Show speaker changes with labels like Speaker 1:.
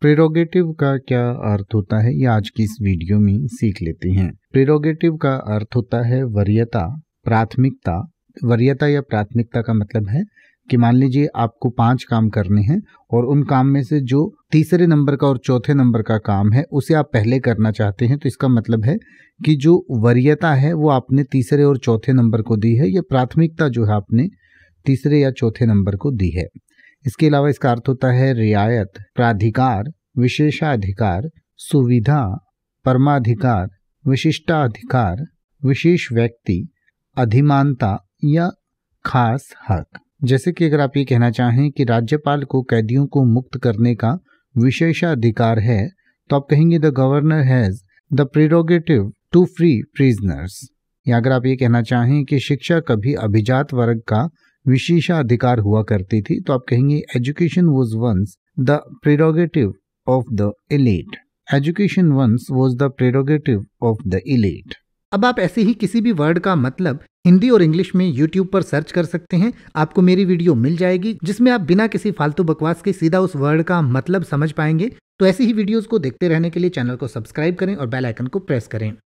Speaker 1: prerogative का क्या अर्थ होता है ये आज की इस वीडियो में सीख लेते हैं प्रेरोगेटिव का अर्थ होता है वरीयता प्राथमिकता वरीयता या प्राथमिकता का मतलब है कि मान लीजिए आपको पांच काम करने हैं और उन काम में से जो तीसरे नंबर का और चौथे नंबर का काम है उसे आप पहले करना चाहते हैं तो इसका मतलब है कि जो वरीयता है वो आपने तीसरे और चौथे नंबर को दी है या प्राथमिकता जो है आपने तीसरे या चौथे नंबर को दी है इसके अलावा इसका अर्थ होता है रियायत प्राधिकार विशेषाधिकार सुविधा परमाधिकार विशिष्टाधिकार विशेष व्यक्ति अधिमानता या खास हक जैसे कि अगर आप ये कहना चाहें कि राज्यपाल को कैदियों को मुक्त करने का विशेषाधिकार है तो आप कहेंगे the governor has the prerogative to free prisoners या अगर आप ये कहना चाहें कि शिक्षा कभी अभिजात वर्ग का विशेषाधिकार हुआ करती थी तो आप कहेंगे education was once the prerogative of the elite education once was the prerogative of the elite अब आप ऐसे ही किसी भी वर्ड का मतलब हिंदी और इंग्लिश में यूट्यूब पर सर्च कर सकते हैं आपको मेरी वीडियो मिल जाएगी जिसमें आप बिना किसी फालतू बकवास के सीधा उस वर्ड का मतलब समझ पाएंगे तो ऐसी ही वीडियोस को देखते रहने के लिए चैनल को सब्सक्राइब करें और बेल आइकन को प्रेस करें